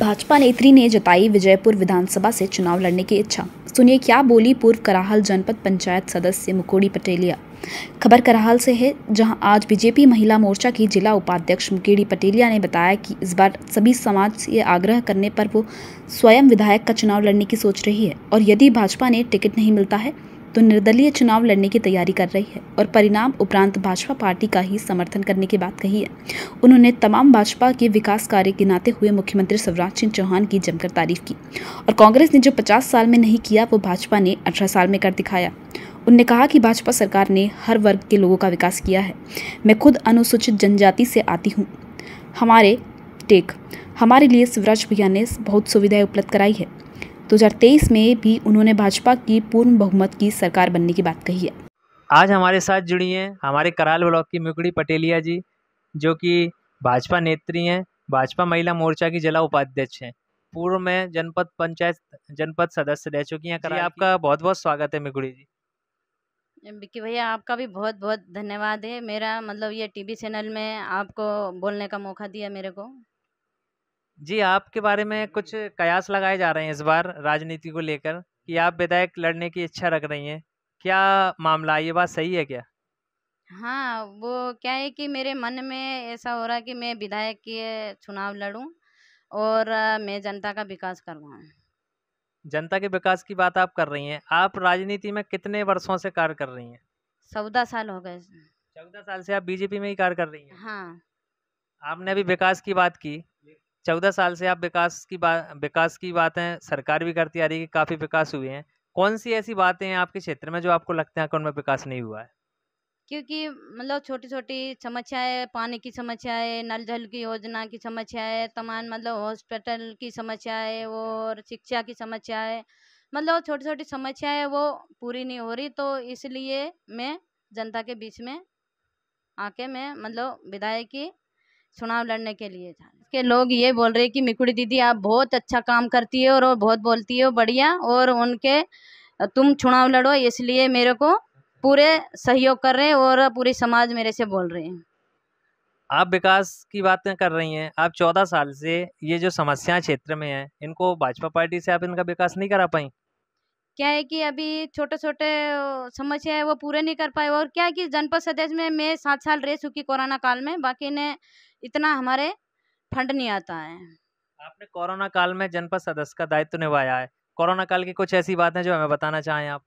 भाजपा नेत्री ने जताई विजयपुर विधानसभा से चुनाव लड़ने की इच्छा सुनिए क्या बोली पूर्व कराहल जनपद पंचायत सदस्य मुकोड़ी पटेलिया खबर कराहल से है जहां आज बीजेपी महिला मोर्चा की जिला उपाध्यक्ष मुकेड़ी पटेलिया ने बताया कि इस बार सभी समाज से आग्रह करने पर वो स्वयं विधायक का चुनाव लड़ने की सोच रही है और यदि भाजपा ने टिकट नहीं मिलता है तो निर्दलीय चुनाव लड़ने की तैयारी कर रही है और परिणाम उपरांत भाजपा पार्टी का ही समर्थन करने की बात कही है उन्होंने तमाम भाजपा के विकास कार्य गिनाते हुए मुख्यमंत्री शिवराज सिंह चौहान की जमकर तारीफ की और कांग्रेस ने जो पचास साल में नहीं किया वो भाजपा ने अठारह साल में कर दिखाया उनने कहा कि भाजपा सरकार ने हर वर्ग के लोगों का विकास किया है मैं खुद अनुसूचित जनजाति से आती हूँ हमारे टेक हमारे लिए शिवराज भैया ने बहुत सुविधाएं उपलब्ध कराई है 2023 में भी उन्होंने भाजपा की पूर्ण बहुमत की सरकार बनने की बात कही है आज हमारे साथ जुड़ी हैं हमारे कराल ब्लॉक की मुकड़ी पटेलिया जी जो कि भाजपा नेत्री हैं भाजपा महिला मोर्चा की जिला उपाध्यक्ष हैं पूर्व में जनपद पंचायत जनपद सदस्य रह चुकी हैं कराल आपका बहुत बहुत स्वागत है मिकुड़ी जी विक्की भैया आपका भी बहुत बहुत धन्यवाद है मेरा मतलब ये टीवी चैनल में आपको बोलने का मौका दिया मेरे को जी आपके बारे में कुछ कयास लगाए जा रहे हैं इस बार राजनीति को लेकर कि आप विधायक लड़ने की इच्छा रख रही हैं क्या मामला ये बात सही है क्या हाँ वो क्या है कि मेरे मन में ऐसा हो रहा है कि मैं विधायक के चुनाव लड़ूं और मैं जनता का विकास करवाऊं जनता के विकास की बात आप कर रही हैं आप राजनीति में कितने वर्षों से कार्य कर रही हैं चौदह साल हो गए चौदह साल से आप बीजेपी में ही कार्य कर रही हैं हाँ आपने अभी विकास की बात की चौदह साल से आप विकास की बात विकास की बात है सरकार भी करती आ रही है कि काफ़ी विकास हुए हैं कौन सी ऐसी बातें हैं आपके क्षेत्र में जो आपको लगते हैं कि उनमें विकास नहीं हुआ है क्योंकि मतलब छोटी छोटी समस्याएं पानी की समस्याएं नल जल की योजना की समस्याएं तमाम मतलब हॉस्पिटल की समस्याएं और शिक्षा की समस्याएं मतलब छोटी छोटी समस्याएं वो पूरी नहीं हो रही तो इसलिए मैं जनता के बीच में आके मैं मतलब विधायक की चुनाव लड़ने के लिए के लोग ये बोल रहे कि मिकुड़ी दीदी आप बहुत अच्छा काम करती है और बहुत बोलती हो बढ़िया और उनके तुम चुनाव लड़ो इसलिए मेरे को पूरे सहयोग कर रहे हैं और पूरे समाज मेरे से बोल रहे हैं आप विकास की बातें कर रही हैं आप चौदह साल से ये जो समस्या क्षेत्र में है इनको भाजपा पार्टी से आप इनका विकास नहीं करा पाई क्या है कि अभी छोटे छोटे समस्या है वो पूरे नहीं कर पाए और क्या है कि जनपद सदस्य में मैं सात साल रह चुकी कोरोना काल में बाकी ने इतना हमारे फंड नहीं आता है आपने कोरोना काल में जनपद सदस्य का दायित्व निभाया है कोरोना काल की कुछ ऐसी बातें जो हमें बताना चाहें आप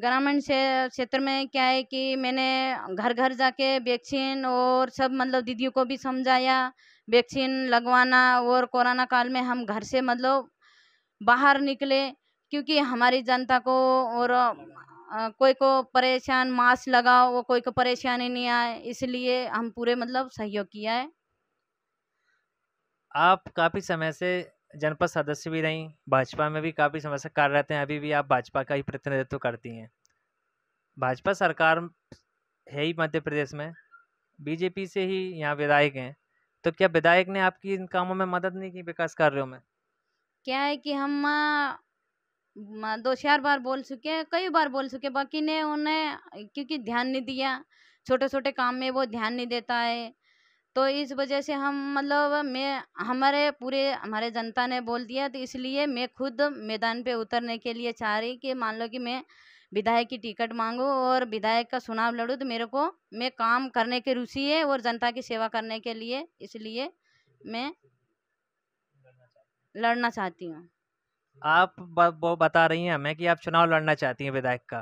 ग्रामीण क्षेत्र में क्या है कि मैंने घर घर जाके वैक्सीन और सब मतलब दीदियों को भी समझाया वैक्सीन लगवाना और कोरोना काल में हम घर से मतलब बाहर निकले क्योंकि हमारी जनता को और कोई को परेशान मास्क लगाओ वो कोई को परेशानी नहीं आए इसलिए हम पूरे मतलब सहयोग किया है आप काफ़ी समय से जनपद सदस्य भी रहीं भाजपा में भी काफ़ी समय से कार्यरत हैं अभी भी आप भाजपा का ही प्रतिनिधित्व करती हैं भाजपा सरकार है ही मध्य प्रदेश में बीजेपी से ही यहाँ विधायक हैं तो क्या विधायक ने आपकी इन कामों में मदद नहीं की विकास कार्यों में क्या है कि हम दो चार बार बोल चुके हैं कई बार बोल चुके बाकी ने उन्हें क्योंकि ध्यान नहीं दिया छोटे छोटे काम में वो ध्यान नहीं देता है तो इस वजह से हम मतलब मैं हमारे पूरे हमारे जनता ने बोल दिया तो इसलिए मैं खुद मैदान पे उतरने के लिए चाह रही कि मान लो कि मैं विधायक की टिकट मांगू और विधायक का चुनाव लड़ूँ तो मेरे को मैं काम करने की रुचि है और जनता की सेवा करने के लिए इसलिए मैं लड़ना चाहती हूँ आप ब, वो बता रही हैं हमें कि आप चुनाव लड़ना चाहती हैं विधायक का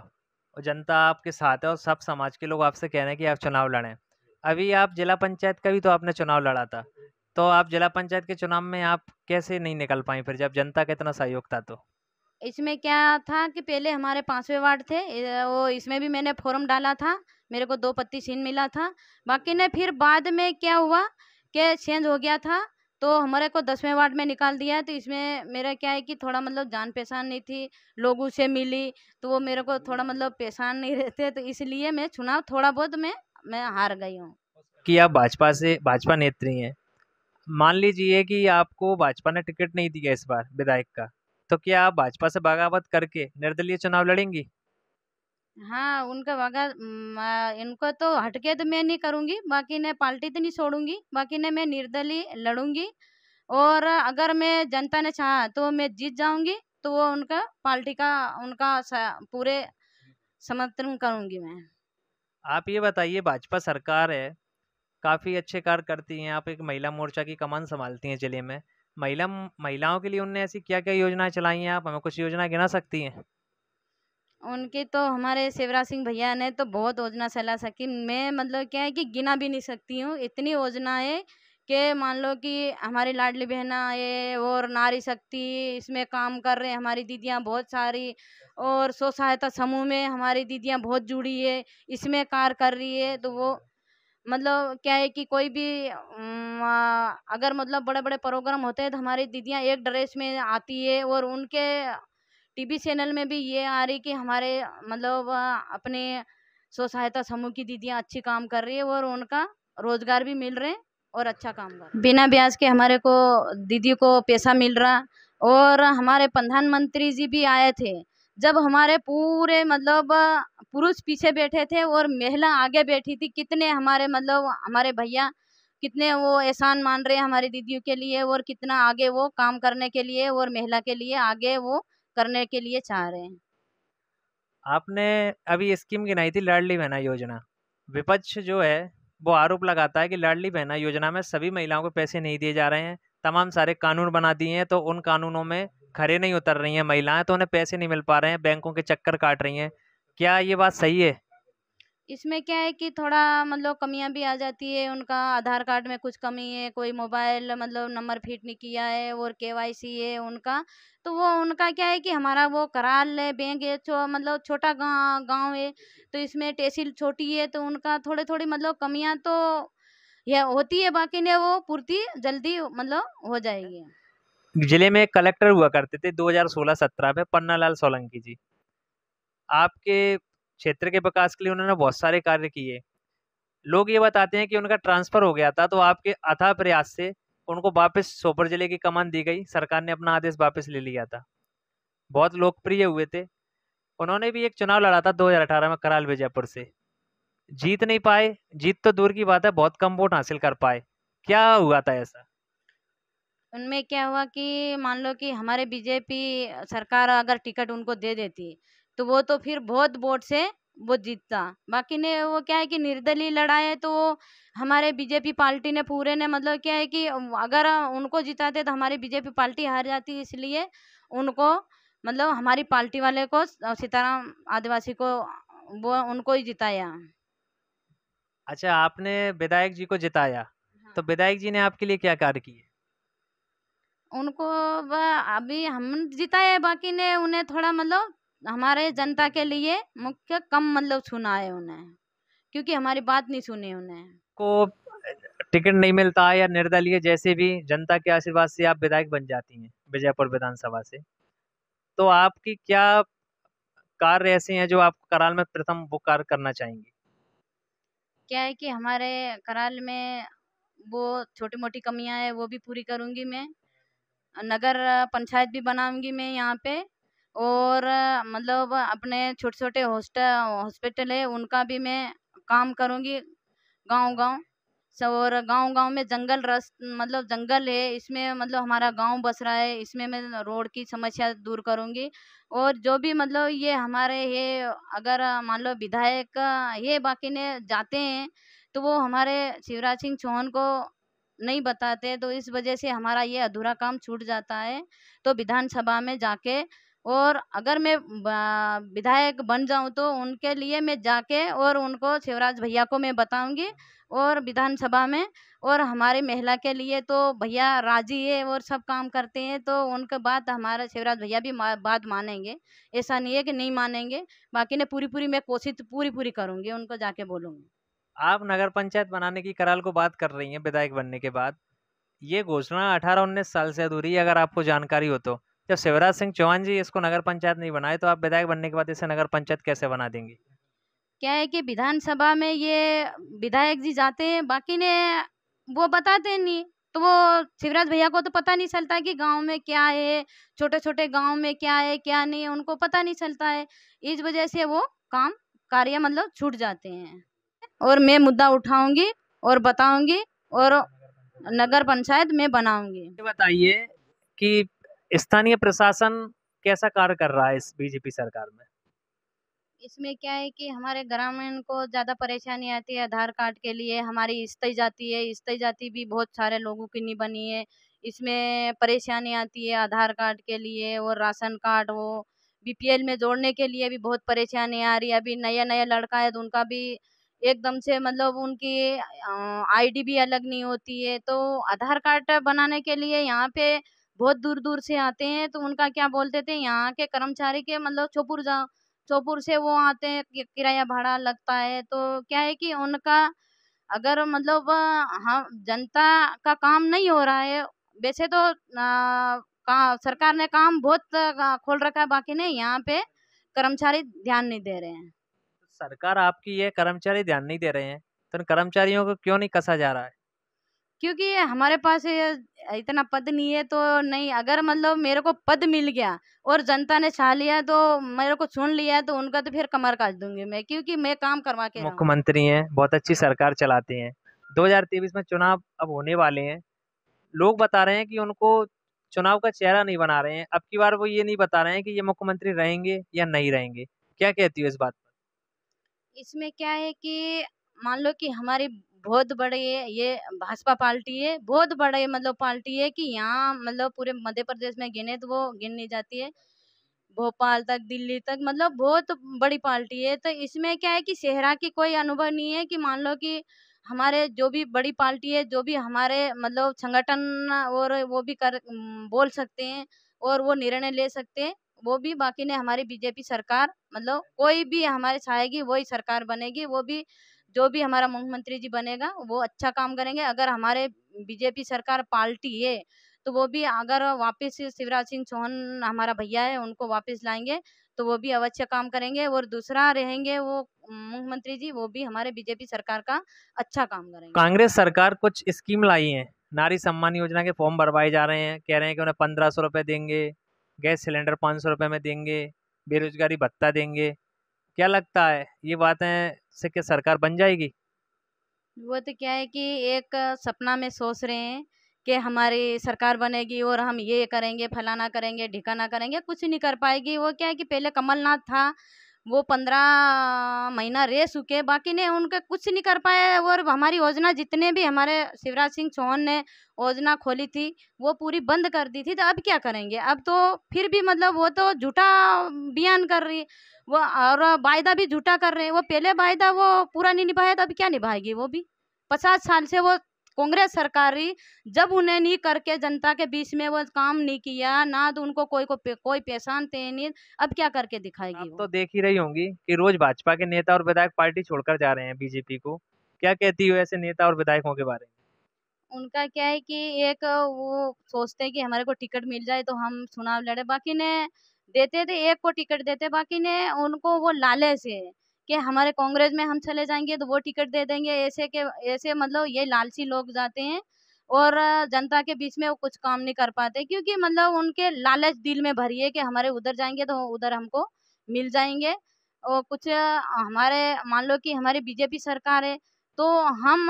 और जनता आपके साथ है और सब समाज के लोग आपसे कह रहे हैं कि आप चुनाव लड़ें अभी आप जिला पंचायत का भी तो आपने चुनाव लड़ा था तो आप जिला पंचायत के चुनाव में आप कैसे नहीं निकल पाई फिर जब जनता का इतना सहयोग था तो इसमें क्या था कि पहले हमारे पांचवे वार्ड थे वो इसमें भी मैंने फॉर्म डाला था मेरे को दो पत्ती छीन मिला था बाकी ने फिर बाद में क्या हुआ कि चेंज हो गया था तो हमारे को दसवें वार्ड में निकाल दिया तो इसमें मेरा क्या है कि थोड़ा मतलब जान पहचान नहीं थी लोगों से मिली तो वो मेरे को थोड़ा मतलब पहचान नहीं रहते तो इसलिए मैं चुनाव थोड़ा बहुत मैं मैं हार गई हूँ कि आप भाजपा से भाजपा नेत्री हैं मान लीजिए कि आपको भाजपा ने टिकट नहीं दिया इस बार विधायक का तो क्या आप भाजपा से बगावत करके निर्दलीय चुनाव लड़ेंगी हाँ, उनका मगर इनको तो हटके तो मैं नहीं करूँगी, बाकी ने पार्टी तो नहीं छोड़ूंगी बाकी ने मैं निर्दलीय लड़ूंगी और अगर मैं जनता ने चाहा तो मैं जीत जाऊँगी, तो वो उनका पार्टी का उनका पूरे समर्थन करूँगी मैं। आप ये बताइए भाजपा सरकार है, काफ़ी अच्छे कार्य करती हैं, आप एक महिला मोर्चा की कमान संभालती हैं जिले में। महिला महिलाओं के लिए उनने ऐसी क्या-क्या योजनाएँ चलाई हैं आप हमें कुछ योजना गिना सकती हैं? उनके तो हमारे शिवराज सिंह भैया ने तो बहुत योजना चला सकी मैं मतलब क्या है कि गिना भी नहीं सकती हूँ इतनी योजनाएँ कि मान लो कि हमारी लाडली बहना है और नारी शक्ति इसमें काम कर रहे हैं हमारी दीदियाँ बहुत सारी और स्व सहायता समूह में हमारी दीदियाँ बहुत जुड़ी है इसमें कार्य कर रही है तो वो मतलब क्या है कि कोई भी अगर मतलब बड़े बड़े प्रोग्राम होते हैं तो हमारी दीदियाँ एक ड्रेस में आती है और उनके टीवी चैनल में भी ये आ रही कि हमारे मतलब अपने स्व सहायता समूह की दीदियाँ अच्छी काम कर रही है और उनका रोजगार भी मिल रहे और अच्छा काम कर बिना ब्याज के हमारे को दीदी को पैसा मिल रहा और हमारे प्रधानमंत्री जी भी आए थे जब हमारे पूरे मतलब पुरुष पीछे बैठे थे और महिला आगे बैठी थी कितने हमारे मतलब हमारे भैया कितने वो एहसान मान रहे हैं हमारी दीदियों के लिए और कितना आगे वो काम करने के लिए और महिला के लिए आगे वो करने के लिए चाह रहे हैं आपने अभी स्कीम गिनाई थी लाडली बहना योजना विपक्ष जो है वो आरोप लगाता है कि लाडली बहना योजना में सभी महिलाओं को पैसे नहीं दिए जा रहे हैं तमाम सारे कानून बना दिए हैं तो उन कानूनों में खड़े नहीं उतर रही हैं महिलाएं तो उन्हें पैसे नहीं मिल पा रहे हैं बैंकों के चक्कर काट रही हैं क्या ये बात सही है इसमें क्या है कि थोड़ा मतलब कमियां भी आ जाती है उनका आधार कार्ड में कुछ कमी है कोई मोबाइल मतलब नंबर फिट नहीं किया है और केवाईसी है उनका तो वो उनका क्या है कि हमारा वो कराल है बैंक है छो, मतलब छोटा गांव है तो इसमें तहसील छोटी है तो उनका थोड़े थोड़ी मतलब कमियां तो यह होती है बाकी ने वो पूर्ति जल्दी मतलब हो जाएगी जिले में कलेक्टर हुआ करते थे दो हजार में लाल सोलंकी जी आपके क्षेत्र के विकास के लिए उन्होंने बहुत सारे कार्य किए लोग ये बताते हैं कि उनका ट्रांसफर हो गया था तो आपके अथा प्रयास से उनको वापस सोपर जिले की कमान दी गई सरकार ने अपना आदेश वापस ले लिया था बहुत लोकप्रिय हुए थे उन्होंने भी एक चुनाव लड़ा था 2018 में कराल विजयपुर से जीत नहीं पाए जीत तो दूर की बात है बहुत कम वोट हासिल कर पाए क्या हुआ था ऐसा उनमें क्या हुआ कि मान लो कि हमारे बीजेपी सरकार अगर टिकट उनको दे देती तो वो तो फिर बहुत वोट से वो जीतता बाकी ने वो क्या है कि निर्दलीय लड़ाए है तो वो हमारे बीजेपी पार्टी ने पूरे ने मतलब क्या है कि अगर उनको जिताते तो हमारी बीजेपी पार्टी हार जाती इसलिए उनको मतलब हमारी पार्टी वाले को सीताराम आदिवासी को वो उनको ही जिताया अच्छा आपने विधायक जी को जिताया हाँ। तो विधायक जी ने आपके लिए क्या कार्य किए उनको अभी हम जिताया बाकी ने उन्हें थोड़ा मतलब हमारे जनता के लिए मुख्य कम मतलब सुना है उन्हें क्योंकि हमारी बात नहीं सुनी उन्हें को टिकट नहीं मिलता है या निर्दलीय जैसे भी जनता के आशीर्वाद से आप विधायक बन जाती हैं विजयपुर विधानसभा से तो आपकी क्या कार्य ऐसे हैं जो आप कराल में प्रथम वो कार्य करना चाहेंगे क्या है कि हमारे कराल में वो छोटी मोटी कमियां है वो भी पूरी करूंगी मैं नगर पंचायत भी बनाऊंगी मैं यहाँ पे और मतलब अपने छोटे छोटे हॉस्टल हॉस्पिटल है उनका भी मैं काम करूँगी गांव गांव सब और गांव गांव में जंगल रस मतलब जंगल है इसमें मतलब हमारा गांव बस रहा है इसमें मैं रोड की समस्या दूर करूंगी और जो भी मतलब ये हमारे ये अगर मान लो विधायक ये बाकी ने जाते हैं तो वो हमारे शिवराज सिंह चौहान को नहीं बताते तो इस वजह से हमारा ये अधूरा काम छूट जाता है तो विधानसभा में जाके और अगर मैं विधायक बन जाऊं तो उनके लिए मैं जाके और उनको शिवराज भैया को मैं बताऊंगी और विधानसभा में और हमारे महिला के लिए तो भैया राजी है और सब काम करते हैं तो उनके बाद हमारा शिवराज भैया भी बात मानेंगे ऐसा नहीं है कि नहीं मानेंगे बाकी ने पूरी पूरी मैं कोशिश पूरी पूरी करूँगी उनको जाके बोलूँगी आप नगर पंचायत बनाने की कराल को बात कर रही हैं विधायक बनने के बाद ये घोषणा अठारह उन्नीस साल से अधूरी अगर आपको जानकारी हो तो जब शिवराज सिंह चौहान जी इसको नगर पंचायत नहीं बनाए तो आप विधायक बनने के बाद इसे नगर पंचायत कैसे बना देंगे क्या है कि विधानसभा में ये विधायक जी जाते हैं बाकी ने वो बताते नहीं तो वो शिवराज भैया को तो पता नहीं चलता कि गांव में क्या है छोटे छोटे गांव में क्या है क्या नहीं है उनको पता नहीं चलता है इस वजह से वो काम कार्य मतलब छूट जाते हैं और मैं मुद्दा उठाऊंगी और बताऊंगी और नगर पंचायत में बनाऊंगी बताइए कि स्थानीय प्रशासन कैसा कार्य कर रहा है इस बीजेपी सरकार में इसमें क्या है कि हमारे ग्रामीण को ज़्यादा परेशानी आती है आधार कार्ड के लिए हमारी इस्ती जाती है इस्ती जाती भी बहुत सारे लोगों की नहीं बनी है इसमें परेशानी आती है आधार कार्ड के लिए और राशन कार्ड वो बीपीएल में जोड़ने के लिए भी बहुत परेशानी आ रही है अभी नया नया लड़का है तो उनका भी एकदम से मतलब उनकी आईडी भी अलग नहीं होती है तो आधार कार्ड बनाने के लिए यहाँ पे बहुत दूर दूर से आते हैं तो उनका क्या बोलते थे यहाँ के कर्मचारी के मतलब छोपुर जा छोपुर से वो आते हैं किराया भाड़ा लगता है तो क्या है कि उनका अगर मतलब हम हाँ, जनता का काम नहीं हो रहा है वैसे तो आ, का, सरकार ने काम बहुत खोल रखा है बाकी नहीं यहाँ पे कर्मचारी ध्यान नहीं दे रहे हैं तो सरकार आपकी ये कर्मचारी ध्यान नहीं दे रहे हैं तो कर्मचारियों को क्यों नहीं कसा जा रहा है क्योंकि हमारे पास इतना पद नहीं है तो नहीं अगर मतलब मेरे को पद मिल गया और जनता ने छा लिया तो मेरे को चुन लिया तो उनका तो फिर कमर काट दूंगी मैं क्योंकि मैं काम करवा के मुख्यमंत्री हैं बहुत अच्छी सरकार चलाते हैं 2023 में चुनाव अब होने वाले हैं लोग बता रहे हैं कि उनको चुनाव का चेहरा नहीं बना रहे हैं अब की बार वो ये नहीं बता रहे हैं कि ये मुख्यमंत्री रहेंगे या नहीं रहेंगे क्या कहती हो इस बात पर इसमें क्या है कि मान लो कि हमारी बहुत बड़े ये भाजपा पार्टी है बहुत बड़े मतलब पार्टी है कि यहाँ मतलब पूरे मध्य प्रदेश में गिने तो वो गिननी जाती है भोपाल तक दिल्ली तक मतलब बहुत बड़ी पार्टी है तो इसमें क्या है कि सेहरा की कोई अनुभव नहीं है कि मान लो कि हमारे जो भी बड़ी पार्टी है जो भी हमारे मतलब संगठन और वो भी कर बोल सकते हैं और वो निर्णय ले सकते हैं वो भी बाकी ने हमारी बीजेपी सरकार मतलब कोई भी हमारे चाहेगी वही सरकार बनेगी वो भी जो भी हमारा मुख्यमंत्री जी बनेगा वो अच्छा काम करेंगे अगर हमारे बीजेपी सरकार पार्टी है तो वो भी अगर वापस शिवराज सिंह चौहान हमारा भैया है उनको वापस लाएंगे तो वो भी अवश्य काम करेंगे और दूसरा रहेंगे वो मुख्यमंत्री जी वो भी हमारे बीजेपी सरकार का अच्छा काम करेंगे कांग्रेस सरकार कुछ स्कीम लाई है नारी सम्मान योजना के फॉर्म भरवाए जा रहे हैं कह रहे हैं कि उन्हें पंद्रह सौ रुपये देंगे गैस सिलेंडर पाँच सौ रुपये में देंगे बेरोजगारी भत्ता देंगे क्या लगता है ये बातें से क्या सरकार बन जाएगी वो तो क्या है कि एक सपना में सोच रहे हैं कि हमारी सरकार बनेगी और हम ये करेंगे फलाना करेंगे ढिकाना करेंगे कुछ नहीं कर पाएगी वो क्या है कि पहले कमलनाथ था वो पंद्रह महीना रह चुके बाकी ने उनके कुछ नहीं कर पाया और हमारी योजना जितने भी हमारे शिवराज सिंह चौहान ने योजना खोली थी वो पूरी बंद कर दी थी तो अब क्या करेंगे अब तो फिर भी मतलब वो तो झूठा बयान कर रही है वो और वायदा भी झूठा कर रहे हैं वो पहले वायदा वो पूरा नहीं निभाया तो अभी क्या निभाएगी वो भी पचास साल से वो कांग्रेस सरकारी जब उन्हें नहीं करके जनता के बीच में वो काम नहीं किया ना तो उनको कोई को कोई पहचान थे नहीं अब क्या करके दिखाएगी तो देख ही रही होंगी कि रोज भाजपा के नेता और विधायक पार्टी छोड़कर जा रहे हैं बीजेपी को क्या कहती हो ऐसे नेता और विधायकों के बारे में उनका क्या है कि एक वो सोचते हैं कि हमारे को टिकट मिल जाए तो हम चुनाव लड़े बाकी ने देते थे एक को टिकट देते बाकी ने उनको वो लालच है कि हमारे कांग्रेस में हम चले जाएंगे तो वो टिकट दे देंगे ऐसे के ऐसे मतलब ये लालची लोग जाते हैं और जनता के बीच में वो कुछ काम नहीं कर पाते क्योंकि मतलब उनके लालच दिल में भरी है कि हमारे उधर जाएंगे तो उधर हमको मिल जाएंगे और कुछ हमारे मान लो कि हमारी बीजेपी सरकार है तो हम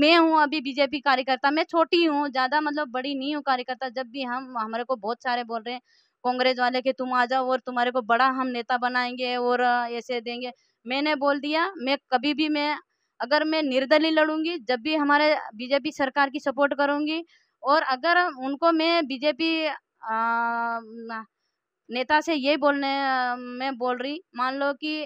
मैं हूँ अभी बीजेपी कार्यकर्ता मैं छोटी हूँ ज़्यादा मतलब बड़ी नहीं हूँ कार्यकर्ता जब भी हम हमारे को बहुत सारे बोल रहे हैं कांग्रेस वाले के तुम आ जाओ और तुम्हारे को बड़ा हम नेता बनाएंगे और ऐसे देंगे मैंने बोल दिया मैं कभी भी मैं अगर मैं निर्दलीय लड़ूंगी जब भी हमारे बीजेपी सरकार की सपोर्ट करूंगी और अगर उनको मैं बीजेपी नेता से यही बोलने मैं बोल रही मान लो कि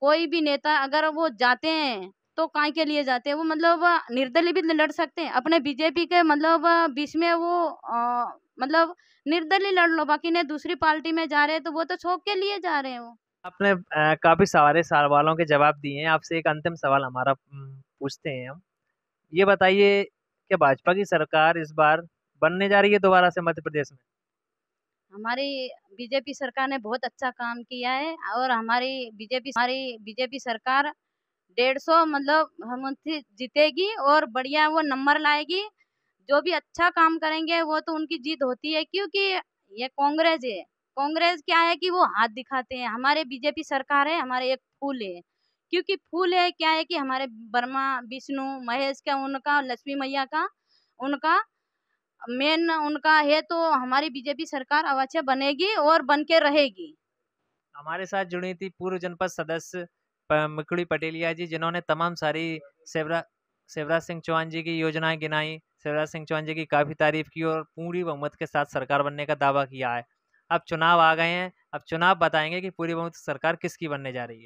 कोई भी नेता अगर वो जाते हैं तो काय के लिए जाते हैं वो मतलब निर्दलीय भी लड़ सकते हैं अपने बीजेपी के मतलब बीच में वो आ, मतलब निर्दलीय लड़ लो बाकी ने दूसरी पार्टी में जा रहे हैं तो वो तो छोक के लिए जा रहे हैं वो आपने काफ़ी सारे सवालों के जवाब दिए हैं आपसे एक अंतिम सवाल हमारा पूछते हैं हम ये बताइए कि भाजपा की सरकार इस बार बनने जा रही है दोबारा से मध्य प्रदेश में हमारी बीजेपी सरकार ने बहुत अच्छा काम किया है और हमारी बीजेपी हमारी बीजेपी सरकार डेढ़ सौ मतलब हम जीतेगी और बढ़िया वो नंबर लाएगी जो भी अच्छा काम करेंगे वो तो उनकी जीत होती है क्योंकि ये कांग्रेस है कांग्रेस क्या है कि वो हाथ दिखाते हैं हमारे बीजेपी सरकार है हमारे एक फूल है क्योंकि फूल है क्या है कि हमारे वर्मा विष्णु महेश का उनका लक्ष्मी मैया का उनका मेन उनका है तो हमारी बीजेपी सरकार अवश्य बनेगी और बन के रहेगी हमारे साथ जुड़ी थी पूर्व जनपद सदस्य मिकुड़ी पटेलिया जी जिन्होंने तमाम सारी सेवरा शिवराज सिंह चौहान जी की योजनाएं गिनाई शिवराज सिंह चौहान जी की काफ़ी तारीफ की और पूरी बहुमत के साथ सरकार बनने का दावा किया है अब चुनाव आ गए हैं अब चुनाव बताएंगे कि पूरी बहुमत सरकार किसकी बनने जा रही है